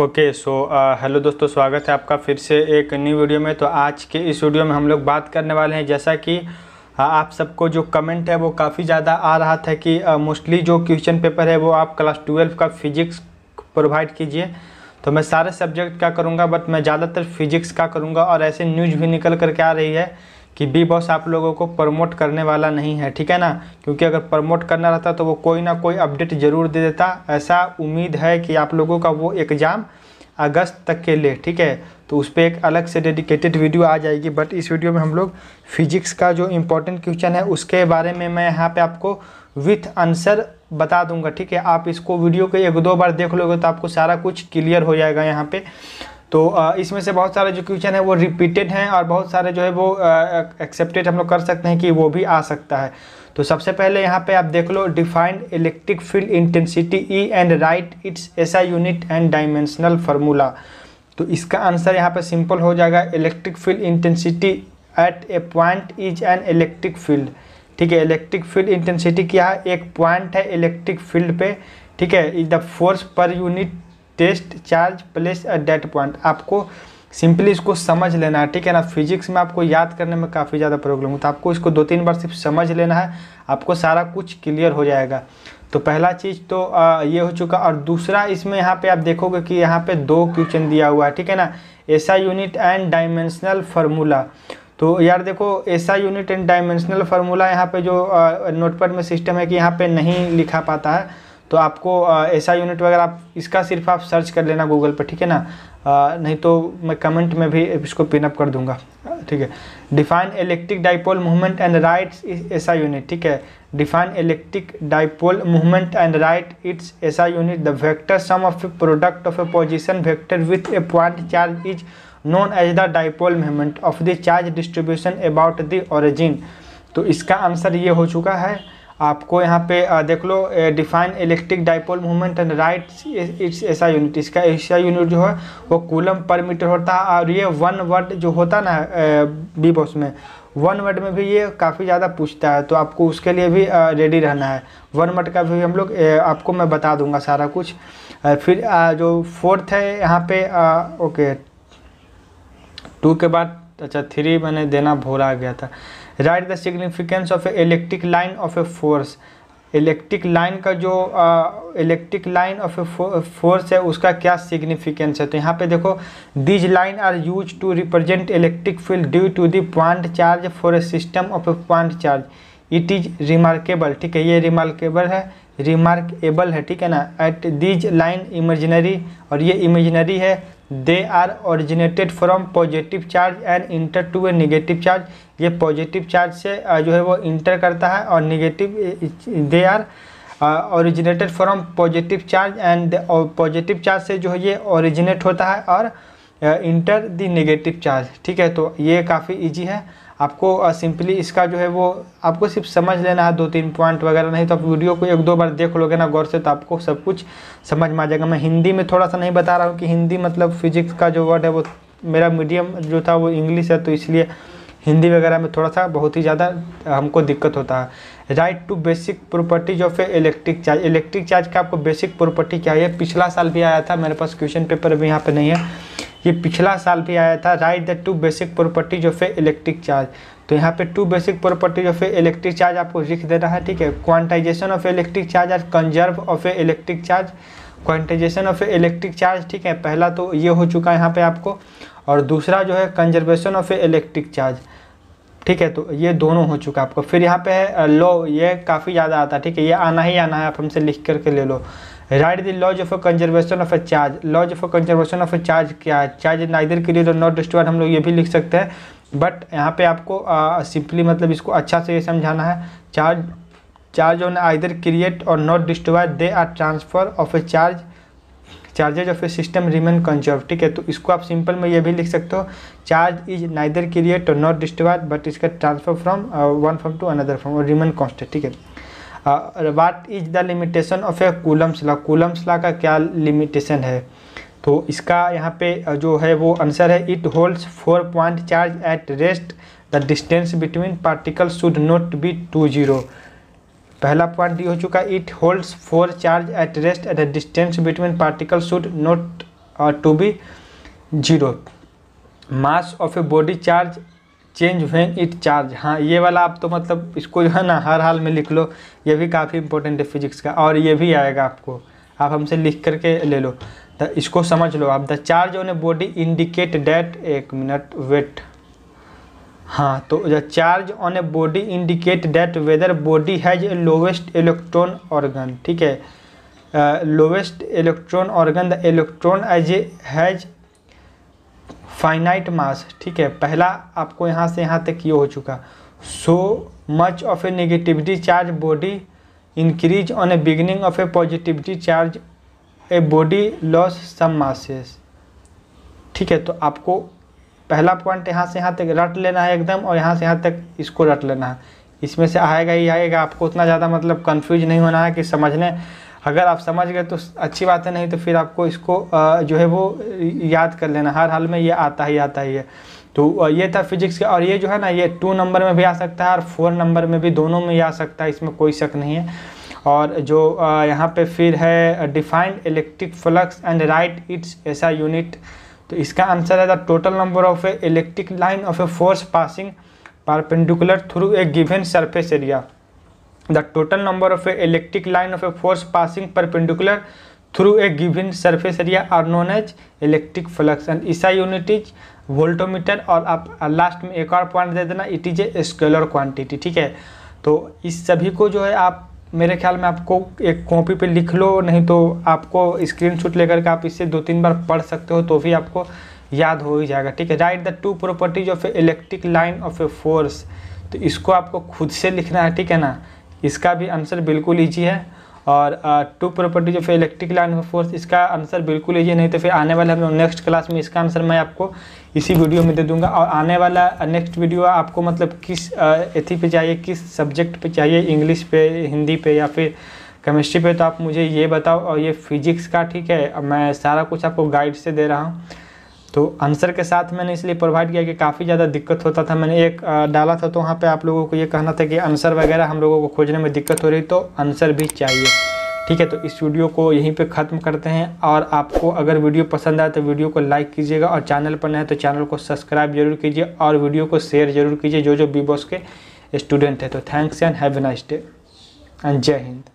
okay so hello uh, दोस्तों स्वागत है आपका फिर से एक न्यू वीडियो में तो आज के इस वीडियो में हम लोग बात करने वाले हैं जैसा कि uh, आप सबको जो कमेंट है वो काफ़ी ज़्यादा आ रहा था कि मोस्टली uh, जो क्वेश्चन पेपर है वो आप क्लास ट्वेल्व का फिजिक्स प्रोवाइड कीजिए तो मैं सारे सब्जेक्ट का करूँगा बट मैं ज़्यादातर फिजिक्स का करूँगा और ऐसे न्यूज भी निकल करके आ रही है कि बी बॉस आप लोगों को प्रमोट करने वाला नहीं है ठीक है ना क्योंकि अगर प्रमोट करना रहता तो वो कोई ना कोई अपडेट ज़रूर दे देता ऐसा उम्मीद है कि आप लोगों का वो एग्ज़ाम अगस्त तक के लिए ठीक है तो उस पर एक अलग से डेडिकेटेड वीडियो आ जाएगी बट इस वीडियो में हम लोग फिजिक्स का जो इम्पोर्टेंट क्वेश्चन है उसके बारे में मैं यहाँ पे आपको विथ आंसर बता दूंगा ठीक है आप इसको वीडियो के एक दो बार देख लोगे तो आपको सारा कुछ क्लियर हो जाएगा यहाँ पे तो इसमें से बहुत सारे जो क्वेश्चन है वो रिपीटेड हैं और बहुत सारे जो है वो एक्सेप्टेड हम लोग कर सकते हैं कि वो भी आ सकता है तो सबसे पहले यहाँ पे आप देख लो defined electric field intensity E and right it's SI unit and dimensional formula तो इसका आंसर यहाँ पे सिंपल हो जाएगा electric field intensity at a point is an electric field ठीक है इलेक्ट्रिक फील्ड इंटेंसिटी क्या है एक पॉइंट है इलेक्ट्रिक फील्ड पे ठीक है is the force per unit test charge placed at that point आपको सिंपली इसको समझ लेना है ठीक है ना फिजिक्स में आपको याद करने में काफ़ी ज़्यादा प्रॉब्लम होता है आपको इसको दो तीन बार सिर्फ समझ लेना है आपको सारा कुछ क्लियर हो जाएगा तो पहला चीज़ तो आ, ये हो चुका और दूसरा इसमें यहाँ पे आप देखोगे कि यहाँ पे दो क्वेश्चन दिया हुआ है ठीक है ना ऐसा यूनिट एंड डायमेंशनल फार्मूला तो यार देखो ऐसा यूनिट एंड डायमेंशनल फार्मूला यहाँ पे जो नोटपैड में सिस्टम है कि यहाँ पर नहीं लिखा पाता है तो आपको ऐसा यूनिट वगैरह आप इसका सिर्फ आप सर्च कर लेना गूगल पर ठीक है ना आ, नहीं तो मैं कमेंट में भी इसको पिनअप कर दूंगा ठीक है define electric dipole movement and write SI unit ठीक है define electric dipole movement and right it's SI unit the vector sum of a product of a position vector with a point charge is known as the dipole movement of the charge distribution about the origin तो इसका answer ये हो चुका है आपको यहाँ पे देख लो define electric dipole movement and right it's SI unit इसका ऐसा यूनिट जो है वो कूलम पर मीटर होता है और ये वन वर्ड जो होता ना बी बॉस में वन वर्ड में भी ये काफ़ी ज़्यादा पूछता है तो आपको उसके लिए भी रेडी रहना है वन वर्ड का भी हम लोग आपको मैं बता दूंगा सारा कुछ फिर जो फोर्थ है यहाँ पे ओके टू के बाद अच्छा थ्री मैंने देना भूल आ गया था right the significance of a electric line of a force electric line का जो electric line of a force है उसका क्या सिग्निफिकेंस है तो यहाँ पे देखो these line are use to represent electric field due to the point charge for a system of a point charge it is remarkable ठीक है ये रिमार्केबल है रिमार्केबल है ठीक है ना एट दीज लाइन इमेजनरी और ये इमेजनरी है they are originated from positive charge and enter to a negative charge ये पॉजिटिव चार्ज से जो है वो इंटर करता है और negative they are originated from positive charge and positive charge से जो है ये ओरिजिनेट होता है और इंटर द नेगेटिव चार्ज ठीक है तो ये काफ़ी इजी है आपको सिंपली uh, इसका जो है वो आपको सिर्फ समझ लेना है दो तीन पॉइंट वगैरह नहीं तो आप वीडियो को एक दो बार देख लोगे ना गौर से तो आपको सब कुछ समझ में आ जाएगा मैं हिंदी में थोड़ा सा नहीं बता रहा हूँ कि हिंदी मतलब फिजिक्स का जो वर्ड है वो मेरा मीडियम जो था वो इंग्लिश है तो इसलिए हिंदी वगैरह में थोड़ा सा बहुत ही ज़्यादा हमको दिक्कत होता है right two basic properties of a electric charge electric charge का आपको बेसिक प्रॉपर्टी क्या है पिछला साल भी आया था मेरे पास क्वेश्चन पेपर भी यहाँ पे नहीं है ये पिछला साल भी आया था right the two basic properties of a electric charge तो यहाँ पे two basic properties of a electric charge आपको लिख देना है ठीक है क्वांटाइजेशन ऑफ इलेक्ट्रिक चार्ज आज conserve of a electric charge quantization of a electric charge ठीक है पहला तो ये हो चुका है यहाँ पे आपको और दूसरा जो है conservation of a electric charge ठीक है तो ये दोनों हो चुका है आपको फिर यहाँ पे है लॉ ये काफ़ी ज़्यादा आता है ठीक है ये आना ही आना है आप हमसे लिख करके ले लो right the laws of a conservation of a charge laws of a conservation of a charge क्या है चार्ज नाइदर क्रिएट और नॉट डिस्ट्रॉयड हम लोग ये भी लिख सकते हैं बट यहाँ पे आपको सिंपली मतलब इसको अच्छा से ये समझाना है charge charge on either create और not destroyed they are transfer of a charge charges of a system remain conserve ठीक है तो इसको आप सिंपल में ये भी लिख सकते हो चार्ज इज नाइदर क्रिएट और नॉट डिस्टर्ब बट इसका transfer from one from to another from और रिमेन कॉन्स्टेंट ठीक है what is the limitation of a Coulomb's law Coulomb's law का क्या लिमिटेशन है तो इसका यहाँ पे uh, जो है वो आंसर है it holds for point charge at rest the distance between particle should not be to zero पहला पॉइंट ये हो चुका है it holds for charge at rest at the distance between particle should not to be zero mass of a body charge change when it charge हाँ ये वाला आप तो मतलब इसको जो है ना हर हाल में लिख लो ये भी काफ़ी इंपॉर्टेंट है फिजिक्स का और ये भी आएगा आपको आप हमसे लिख करके ले लो द इसको समझ लो आप the charge on a body indicate that एक मिनट वेट हाँ तो the charge on a body indicate that whether body has a lowest electron or gain ठीक है lowest electron or gain the electron as a has finite mass ठीक है पहला आपको यहाँ से यहाँ तक ये हो चुका so much of a negativity charge body increase on a beginning of a positivity charge a body loss some masses ठीक है तो आपको पहला पॉइंट यहाँ से यहाँ तक रट लेना है एकदम और यहाँ से यहाँ तक इसको रट लेना है इसमें से आएगा ही आएगा आपको उतना ज़्यादा मतलब कन्फ्यूज नहीं होना है कि समझने अगर आप समझ गए तो अच्छी बात है नहीं तो फिर आपको इसको जो है वो याद कर लेना हर हाल में ये आता ही आता ही है तो ये था फिजिक्स का और ये जो है ना ये टू नंबर में भी आ सकता है और फोर नंबर में भी दोनों में ही आ सकता है इसमें कोई शक नहीं है और जो यहाँ पे फिर है defined electric flux and right it's SI unit तो इसका आंसर है the total number of a electric line of a force passing perpendicular through a given surface area the total number of a electric line of a force passing perpendicular through a given surface area are known as electric flux and SI unit is voltmeter और आप last uh, में एक और point दे देना it is a scalar quantity ठीक है तो इस सभी को जो है आप मेरे ख्याल में आपको एक कॉपी पे लिख लो नहीं तो आपको स्क्रीनशॉट लेकर के आप इससे दो तीन बार पढ़ सकते हो तो भी आपको याद हो ही जाएगा ठीक है right the two properties of a electric line of a force तो इसको आपको खुद से लिखना है ठीक है ना इसका भी आंसर बिल्कुल ईजी है और टू प्रॉपर्टी जो फिर इलेक्ट्रिक लाइन ऑफ फोर्स इसका आंसर बिल्कुल ये नहीं तो फिर आने वाला हमें नेक्स्ट क्लास में इसका आंसर मैं आपको इसी वीडियो में दे दूंगा और आने वाला नेक्स्ट वीडियो आपको मतलब किस एथी पे चाहिए किस सब्जेक्ट पे चाहिए इंग्लिश पे हिंदी पे या फिर केमिस्ट्री पे तो आप मुझे ये बताओ और ये फिजिक्स का ठीक है मैं सारा कुछ आपको गाइड से दे रहा हूँ तो आंसर के साथ मैंने इसलिए प्रोवाइड किया कि काफ़ी ज़्यादा दिक्कत होता था मैंने एक डाला था तो वहाँ पे आप लोगों को ये कहना था कि आंसर वगैरह हम लोगों को खोजने में दिक्कत हो रही तो आंसर भी चाहिए ठीक है तो इस वीडियो को यहीं पे ख़त्म करते हैं और आपको अगर वीडियो पसंद आए तो वीडियो को लाइक कीजिएगा और चैनल पर नए तो चैनल को सब्सक्राइब जरूर कीजिए और वीडियो को शेयर जरूर कीजिए जो जो बी के स्टूडेंट है तो thanks and have nice day and जय हिंद